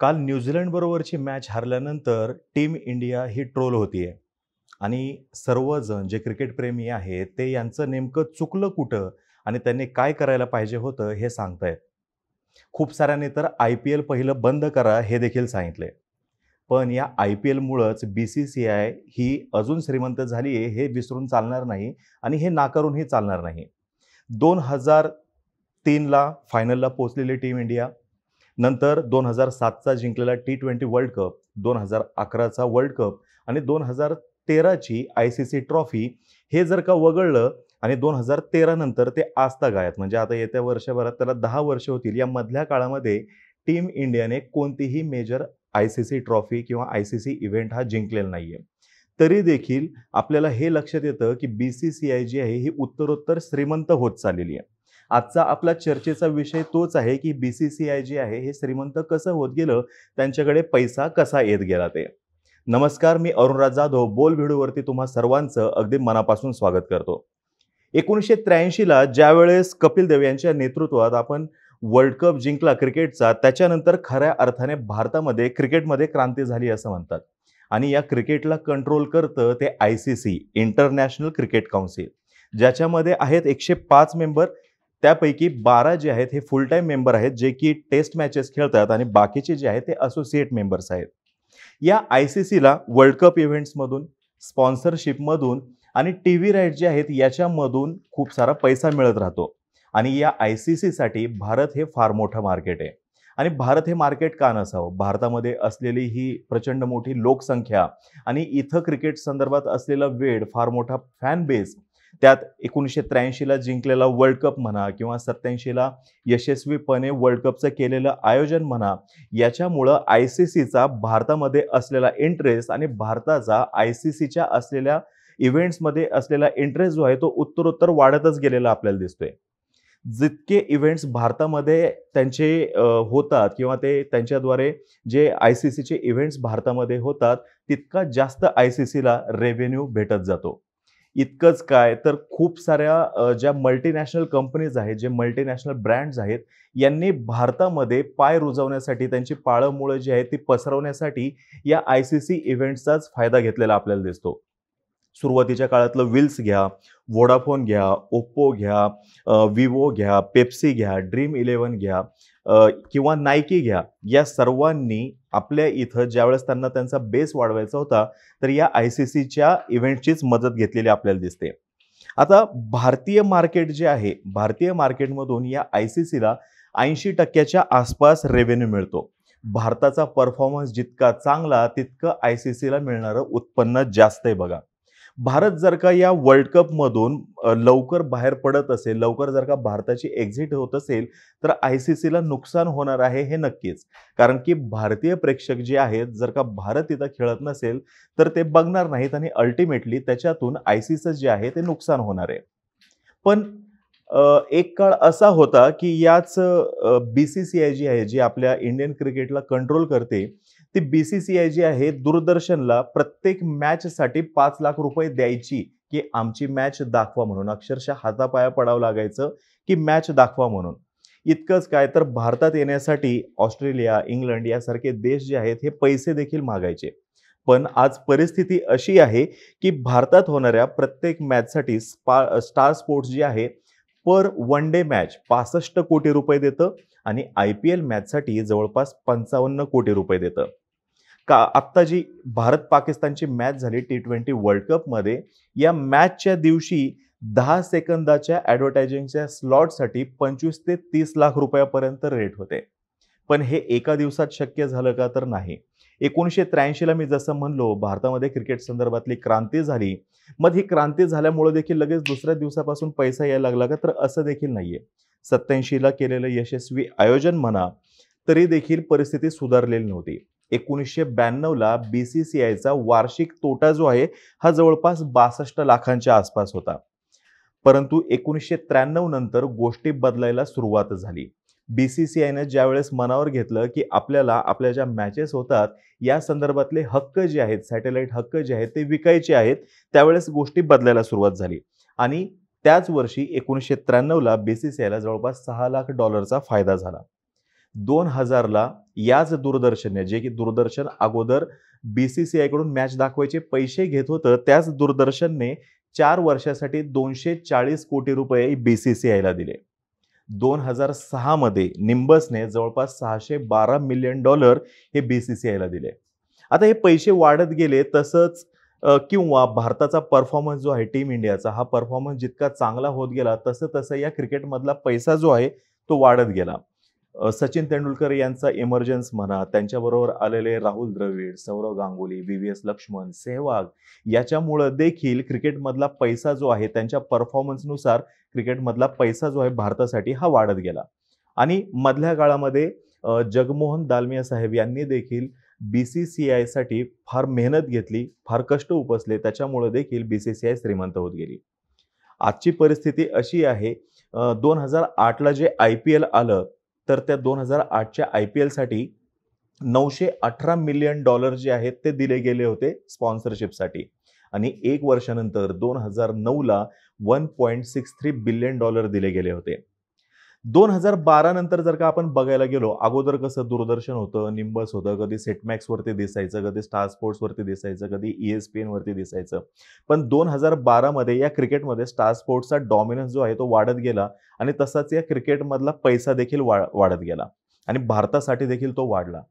काल बरोबरची मॅच हरल्यानंतर टीम इंडिया ही ट्रोल होती आहे आणि सर्वजण जे क्रिकेटप्रेमी आहेत ते यांचं नेमकं चुकलं कुठं आणि त्यांनी काय करायला पाहिजे होतं हे सांगतायत खूप साऱ्यांनी तर आय पी एल पहिलं बंद करा हे देखील सांगितले पण या आय पी एलमुळंच बी सी सी आय ही अजून श्रीमंत झाली आहे हे विसरून चालणार नाही आणि हे नाकारूनही चालणार नाही दोन हजार तीनला फायनलला पोचलेली टीम इंडिया नंतर दोन हजार सातचा जिंकलेला टी ट्वेंटी वर्ल्ड कप दोन हजार अकराचा वर्ल्ड कप आणि दोन हजार तेराची आय सी सी ट्रॉफी हे जर का वगळलं आणि दोन हजार तेरानंतर ते आस्था गायत म्हणजे आता येत्या वर्षभरात त्याला दहा वर्ष होतील या मधल्या काळामध्ये टीम इंडियाने कोणतीही major I C C trophy किंवा आय सी सी इव्हेंट हा जिंकलेला नाही आहे तरी देखील आपल्याला हे लक्षात येतं की बी सी सी आय जी आहे ही उत्तरोत्तर श्रीमंत होत चाललेली आहे आजचा आपला चर्चेचा विषय तोच आहे की बी सी सी आय जे आहे हे श्रीमंत कसं होत गेलं त्यांच्याकडे पैसा कसा येत गेला ते नमस्कार मी अरुणराज जाधव बोल व्हिडिओवरती तुम्हा सर्वांचं अगदी मनापासून स्वागत करतो एकोणीसशे त्र्याऐंशीला ज्यावेळेस कपिल देव यांच्या नेतृत्वात आपण वर्ल्ड कप जिंकला क्रिकेटचा त्याच्यानंतर खऱ्या अर्थाने भारतामध्ये क्रिकेटमध्ये क्रांती झाली असं म्हणतात आणि या क्रिकेटला कंट्रोल करतं ते I C C international cricket council ज्याच्यामध्ये आहेत एकशे पाच मेंबर त्यापैकी बारा जे आहेत हे फुल टाईम मेंबर आहेत जे की टेस्ट मॅचेस खेळतात आणि बाकीचे जे आहेत ते असोसिएट मेंबर्स आहेत या आय सी सीला वर्ल्ड कप इव्हेंट्समधून स्पॉन्सरशिपमधून आणि टी व्ही राईट जे आहेत याच्यामधून खूप सारा पैसा मिळत राहतो आणि या आय सी सीसाठी भारत हे फार मोठं मार्केट आहे आणि भारत हे मार्केट का नसावं भारतामध्ये असलेली ही प्रचंड मोठी लोकसंख्या आणि इथं क्रिकेट संदर्भात असलेला वेळ फार मोठा फॅन बेस त्यात एकोणीसशे त्र्याऐंशीला जिंकलेला वर्ल्ड कप म्हणा किंवा सत्याऐंशीला यशस्वीपणे वर्ल्ड कपचं केलेलं आयोजन म्हणा याच्यामुळं आय सी सीचा भारतामध्ये असलेला इंटरेस्ट आणि भारताचा आय सी सीच्या असलेल्या इव्हेंट्समध्ये असलेला इंटरेस्ट जो आहे तो उत्तरोत्तर वाढतच गेलेला आपल्याला दिसतोय जितके इव्हेंट्स भारतामध्ये त्यांचे होतात किंवा ते त्यांच्याद्वारे जे आय सी सीचे इव्हेंट्स भारतामध्ये होतात तितका जास्त आय सी सीला रेव्हेन्यू भेटत जातो इतकंच काय तर खूप साऱ्या ज्या मल्टीनॅशनल कंपनीज आहेत जे मल्टीनॅशनल ब्रँड्स आहेत यांनी भारतामध्ये पाय रुजवण्यासाठी त्यांची पाळंमुळं जी आहेत ती पसरवण्यासाठी या आय सी सी इव्हेंट्सचाच फायदा घेतलेला आपल्याला दिसतो सुरुवातीच्या काळातलं विल्स घ्या वोडाफोन घ्या ओप्पो घ्या विवो घ्या पेप्सी घ्या ड्रीम इलेवन घ्या किंवा नायकी घ्या या सर्वांनी आपल्या इथं ज्यावेळेस त्यांना त्यांचा बेस वाढवायचा होता तर या आय सी सीच्या इव्हेंटचीच मदत घेतलेली आपल्याला दिसते आता भारतीय मार्केट जे आहे भारतीय मार्केटमधून या आय सी सीला ऐंशी टक्क्याच्या आसपास रेव्हेन्यू मिळतो भारताचा परफॉर्मन्स जितका चांगला तितकं आय सी सीला मिळणारं उत्पन्न जास्त आहे बघा भारत जर का या वर्ल्ड कपमधून लवकर बाहेर पडत असेल लवकर जर का भारताची एक्झिट होत असेल तर आय सी सीला नुकसान होणार आहे हे नक्कीच कारण की भारतीय प्रेक्षक जे आहेत जर का भारत इथं खेळत नसेल तर ते बघणार नाहीत आणि अल्टिमेटली त्याच्यातून आय सी सीचं जे आहे ते नुकसान होणार आहे पण एक काळ असा होता की याच बी सी सी आय जी आहे जी आपल्या इंडियन क्रिकेटला कंट्रोल करते ती आय जी आहे दूरदर्शनला प्रत्येक मॅचसाठी पाच लाख रुपये द्यायची की आमची मॅच दाखवा म्हणून अक्षरशः हातापाया पडावं लागायचं की मॅच दाखवा म्हणून इतकंच काय तर भारतात येण्यासाठी ऑस्ट्रेलिया इंग्लंड यासारखे देश जे आहेत हे पैसे देखील मागायचे पण आज परिस्थिती अशी आहे की भारतात होणाऱ्या प्रत्येक मॅचसाठी स्पा स्टार स्पोर्ट्स जे आहे पर वन डे मॅच पासष्ट कोटी रुपये देतं आणि आय पी एल मॅचसाठी जवळपास पंचावन्न कोटी रुपये देतं का आत्ता जी भारत पाकिस्तानची मॅच झाली टी ट्वेंटी वर्ल्ड कपमध्ये या मॅचच्या दिवशी दहा सेकंदाच्या ॲडव्हर्टायझिंगच्या स्लॉटसाठी पंचवीस ते तीस लाख रुपयापर्यंत रेट होते पण हे एका दिवसात शक्य झालं का तर नाही एकोणीसशे त्र्याऐंशीला मी जसं म्हणलो भारतामध्ये क्रिकेट संदर्भातली क्रांती झाली मग ही क्रांती झाल्यामुळे देखील लगेच दुसऱ्या दिवसापासून पैसा यायला लागला का तर असं देखील नाहीये सत्याऐंशीला केलेलं यशस्वी आयोजन म्हणा तरी देखील परिस्थिती सुधारलेली नव्हती एकोणीसशे ब्याण्णवला बी सी सी आयचा वार्षिक तोटा जो आहे हा जवळपास बासष्ट लाखांच्या आसपास होता परंतु एकोणीसशे त्र्याण्णव नंतर गोष्टी बदलायला सुरुवात झाली बी सी सी आयनं ज्यावेळेस मनावर घेतलं की आपल्याला आपल्या ज्या मॅचेस होतात या संदर्भातले हक्क जे आहेत सॅटेलाईट हक्क जे आहेत ते विकायचे आहेत त्यावेळेस गोष्टी बदलायला सुरुवात झाली आणि त्याच वर्षी एकोणीसशे त्र्याण्णवला बी सी सी आयला जवळपास सहा लाख डॉलरचा फायदा झाला दोन हजारला याच दूरदर्शनने जे की दूरदर्शन अगोदर बी सी सी आयकडून मॅच दाखवायचे पैसे घेत होतं त्याच दूरदर्शनने चार वर्षासाठी दोनशे चाळीस कोटी रुपये बी सी सी आयला दिले दोन हजार मध्ये निंबसने जवळपास सहाशे बारा मिलियन डॉलर हे बी सी सी आयला दिले आता हे पैसे वाढत गेले तसंच किंवा भारताचा परफॉर्मन्स जो आहे टीम इंडियाचा हा परफॉर्मन्स जितका चांगला होत गेला तसं तसं या क्रिकेटमधला पैसा जो आहे तो वाढत गेला सचिन तेंडुलकर यांचा इमर्जन्स म्हणा त्यांच्याबरोबर आलेले Rahul Dravid Sourav Ganguly V V S Laxman Sehwag याच्यामुळं देखील क्रिकेटमधला पैसा जो आहे त्यांच्या परफॉर्मन्सनुसार क्रिकेटमधला पैसा जो आहे भारतासाठी हा वाढत गेला आणि मधल्या काळामध्ये जगमोहन दालमिया साहेब यांनी देखील बी सी सी आयसाठी फार मेहनत घेतली फार कष्ट उपसले त्याच्यामुळे देखील बी सी सी आय श्रीमंत होत गेली आजची परिस्थिती अशी आहे दोन हजार आठला जे आय पी एल आलं तर त्या दोन हजार आठच्या आय पी एलसाठी नऊशे अठरा मिलियन डॉलर जे आहेत ते दिले गेले होते स्पॉन्सरशिपसाठी आणि एक वर्षानंतर दोन हजार नऊला one point six three billion dollar दिले गेले होते दोन हजार बारा नंतर जर का आपण बघायला गेलो अगोदर कसं दूरदर्शन होतं निंबस होतं कधी सेटमॅक्सवरती दिसायचं कधी स्टार स्पोर्ट्सवरती दिसायचं कधी ई e एस पी एनवरती दिसायचं पण दोन हजार बारामध्ये या क्रिकेटमध्ये स्टार स्पोर्ट्सचा डॉमिनन्स जो आहे तो वाढत गेला आणि तसाच या क्रिकेटमधला पैसा देखील वाढत गेला आणि भारतासाठी देखील तो वाढला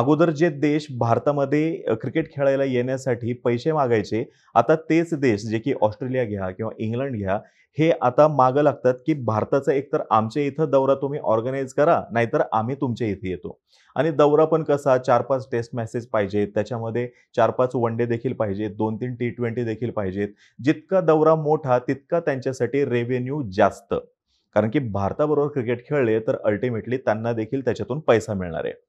अगोदर जे देश भारतामध्ये क्रिकेट खेळायला येण्यासाठी पैसे मागायचे आता तेच देश जे की ऑस्ट्रेलिया घ्या किंवा इंग्लंड घ्या हे आता मागं लागतात की भारताचा एकतर आमच्या इथं दौरा तुम्ही ऑर्गनाईज करा नाहीतर आम्ही तुमच्या इथे येतो आणि दौरा पण कसा चार पाच टेस्ट मॅसेज पाहिजेत त्याच्यामध्ये चार पाच वन डे देखील पाहिजेत दोन तीन टी ट्वेंटी देखील पाहिजेत जितका दौरा मोठा तितका त्यांच्यासाठी रेव्हेन्यू जास्त कारण की भारताबरोबर क्रिकेट खेळले तर अल्टिमेटली त्यांना देखील त्याच्यातून पैसा मिळणार आहे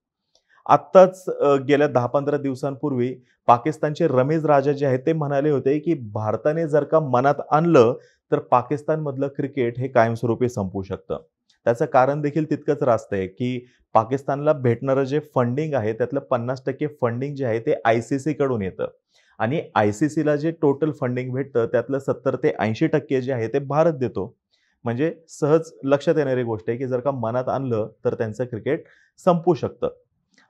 आत्ताच गेल्या दहा पंधरा दिवसांपूर्वी पाकिस्तानचे रमेश राजा जे आहेत ते म्हणाले होते की भारताने जर का मनात आणलं तर पाकिस्तानमधलं क्रिकेट हे कायमस्वरूपी संपू शकतं त्याचं कारण देखील तितकंच रास्त आहे की पाकिस्तानला भेटणारं जे फंडिंग आहे त्यातलं पन्नास टक्के फंडिंग जे आहे ते आय सी सीकडून येतं आणि आय सी सीला जे टोटल फंडिंग भेटतं त्यातलं सत्तर ते ऐंशी टक्के जे आहे ते भारत देतो म्हणजे सहज लक्षात येणारी गोष्ट आहे की जर का मनात आणलं तर त्यांचं क्रिकेट संपू शकतं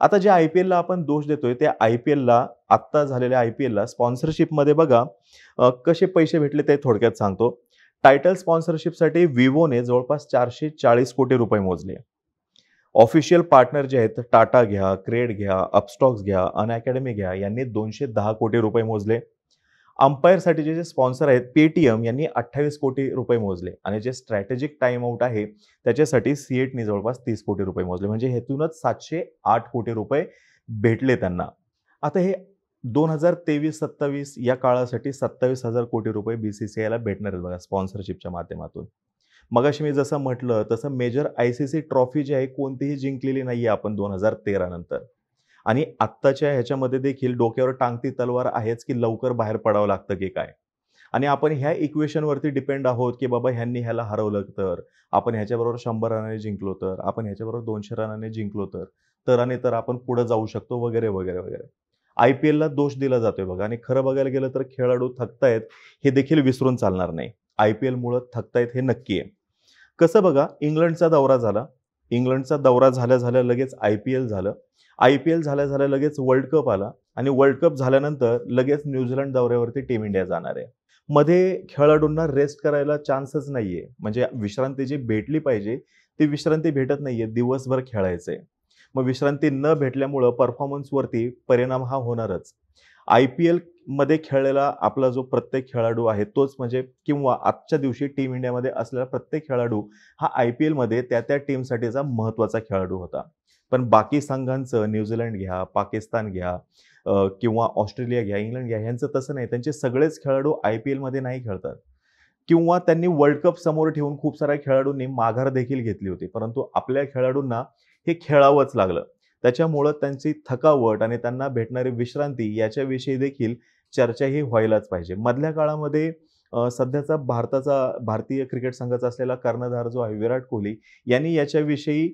आता जे आय पी एलला आपण दोष देतोय त्या आय पी एलला आत्ता झालेल्या आय पी एलला स्पॉन्सरशिपमध्ये बघा कसे पैसे भेटले ते थोडक्यात सांगतो टायटल स्पॉन्सरशिपसाठी विवोने जवळपास चारशे चाळीस कोटी रुपये मोजले ऑफिशियल पार्टनर जे आहेत टाटा घ्या क्रेड घ्या अपस्टॉक्स घ्या अनअकॅडमी घ्या यांनी दोनशे दहा कोटी रुपये मोजले साठी जे स्पॉन्सर आहेत पेटीएम यांनी अठ्ठावीस कोटी रुपये मोजले आणि जे स्ट्रॅटेजिक टाइम आहे त्याच्यासाठी सीएटनी जवळपास तीस कोटी रुपये मोजले म्हणजे हेतूनच सातशे आठ कोटी रुपये भेटले त्यांना आता हे दोन हजार तेवीस सत्तावीस या काळासाठी सत्तावीस हजार कोटी रुपये बी सी सी भेटणार आहेत बघा स्पॉन्सरशिपच्या माध्यमातून मगाशी मी जसं म्हटलं तसं मेजर आयसीसी ट्रॉफी जी आहे कोणतीही जिंकलेली नाहीये आपण दोन हजार तेरा नंतर आणि आत्ताच्या ह्याच्यामध्ये देखील डोक्यावर टांगती तलवार आहेच की लवकर बाहेर पडावं लागतं की काय आणि आपण ह्या इक्वेशनवरती डिपेंड आहोत की बाबा ह्यांनी ह्याला हरवलं तर आपण ह्याच्याबरोबर शंभर रनाने जिंकलो तर आपण ह्याच्याबरोबर दोनशे रनाने जिंकलो तर तराने तर आपण पुढे जाऊ शकतो वगैरे वगैरे वगैरे आय पी एलला दोष दिला जातोय बघा आणि खरं बघायला गेलं तर खेळाडू थकतायत हे देखील विसरून चालणार नाही आय पी एलमुळं थकतायत हे नक्की आहे कसं बघा इंग्लंडचा दौरा झाला इंग्लंडचा दौरा झाल्या झाल्या लगेच आय पी एल झालं आय पी एल झाल्या झाल्या लगेच वर्ल्ड कप आला आणि वर्ल्ड कप झाल्यानंतर लगेच न्यूझीलंड दौऱ्यावरती टीम इंडिया जाणार आहे मध्ये खेळाडूंना रेस्ट करायला चान्सच नाहीये म्हणजे विश्रांती जी भेटली पाहिजे ती विश्रांती भेटत नाहीये दिवसभर खेळायचंय मग विश्रांती न भेटल्यामुळं परफॉर्मन्सवरती परिणाम हा होणारच आय पी मध्ये खेळलेला आपला जो प्रत्येक खेळाडू आहे तोच म्हणजे किंवा आजच्या दिवशी टीम इंडियामध्ये असलेला प्रत्येक खेळाडू हा आय पी एलमध्ये त्या त्या टीमसाठीचा महत्त्वाचा खेळाडू होता पण बाकी संघांचं न्यूझीलंड घ्या पाकिस्तान घ्या किंवा ऑस्ट्रेलिया घ्या इंग्लंड घ्या ह्यांचं तसं नाही त्यांचे सगळेच खेळाडू आय पी एलमध्ये नाही खेळतात किंवा त्यांनी वर्ल्ड कप समोर ठेवून खूप साऱ्या खेळाडूंनी माघार देखील घेतली होती परंतु आपल्या खेळाडूंना हे खेळावंच लागलं त्याच्यामुळं त्यांची थकावट आणि त्यांना भेटणारी विश्रांती याच्याविषयी देखील चर्चा ही व्हायलाच पाहिजे मधल्या काळामध्ये सध्याचा भारताचा भारतीय क्रिकेट संघाचा असलेला कर्णधार जो आहे विराट कोहली यांनी याच्याविषयी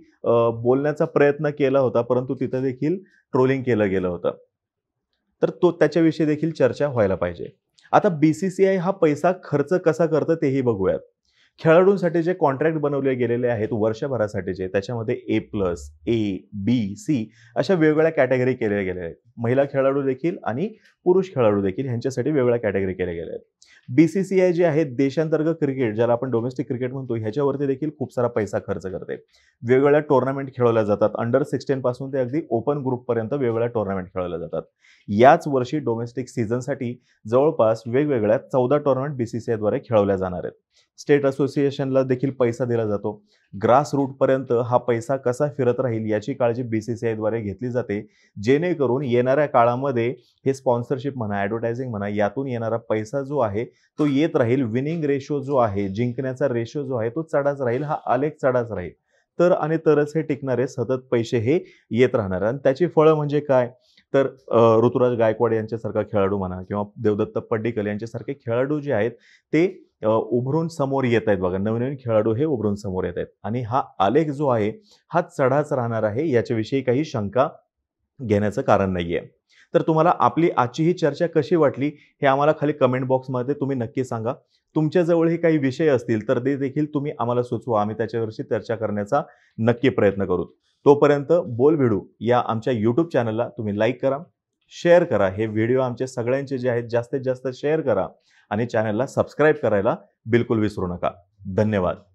बोलण्याचा प्रयत्न केला होता परंतु तिथं देखील ट्रोलिंग केलं गेलं होतं तर तो त्याच्याविषयी देखील चर्चा व्हायला पाहिजे आता बी सी सी आय हा पैसा खर्च कसा करतं तेही बघूयात खेळाडूंसाठी जे कॉन्ट्रॅक्ट बनवले गेलेले आहेत वर्षभरासाठीचे त्याच्यामध्ये ए प्लस ए बी सी अशा वेगवेगळ्या कॅटेगरी केल्या गेल्या आहेत महिला खेळाडू देखील आणि पुरुष खेळाडू देखील ह्यांच्यासाठी वेगवेगळ्या कॅटेगरी केल्या गेल्या आहेत बी सी सी आय जे आहे देशांतर्गत क्रिकेट ज्याला आपण डोमेस्टिक क्रिकेट म्हणतो ह्याच्यावरती देखील खूप सारा पैसा खर्च करते वेगवेगळ्या टोर्नामेंट खेळवल्या जातात अंडर सिक्स्टीन पासून ते अगदी ओपन ग्रुपपर्यंत वेगवेगळ्या टोर्नामेंट खेळवल्या जातात याच वर्षी डोमेस्टिक सीझनसाठी जवळपास वेगवेगळ्या चौदा टोर्नामेंट आयद्वारे खेळवल्या जाणार आहेत स्टेट असोसिएशनला देखील पैसा दिला जातो ग्रास रूटपर्यंत हा पैसा कसा फिरत राहील याची काळजी बी सी सी आयद्वारे घेतली जाते जेणेकरून येणाऱ्या काळामध्ये हे स्पॉन्सरशिप म्हणा ॲडव्हर्टायझिंग म्हणा यातून येणारा पैसा जो आहे तो येत राहील विनिंग रेशो जो आहे जिंकण्याचा रेशो जो आहे तो चढाच राहील हा आलेख चढाच राहील तर आणि तरच हे टिकणारे सतत पैसे हे येत राहणार आणि त्याची फळं म्हणजे काय तर ऋतुराज गायकवाड यांच्यासारखा खेळाडू म्हणा किंवा देवदत्त पड्डीकल यांच्यासारखे खेळाडू जे आहेत ते उभरून समोर येत आहेत बघा नवीन नवीन खेळाडू हे उभरून समोर येत आहेत आणि हा आलेख जो आहे हा चढाच राहणार आहे याच्याविषयी काही शंका घेण्याचं कारण नाही आहे तर तुम्हाला आपली आजची ही चर्चा कशी वाटली हे आम्हाला खाली कमेंट बॉक्समध्ये तुम्ही नक्की सांगा हे काही विषय असतील तर ते देखील तुम्ही आम्हाला सुचवा आम्ही त्याच्यावरशी चर्चा करण्याचा नक्की प्रयत्न करू तोपर्यंत बोल भिडू या आमच्या यूट्यूब चॅनलला तुम्ही लाईक करा शेअर करा हे व्हिडिओ आमचे सगळ्यांचे जे आहेत जास्तीत जास्त शेअर करा आणि चॅनलला सबस्क्राईब करायला बिलकुल विसरू नका धन्यवाद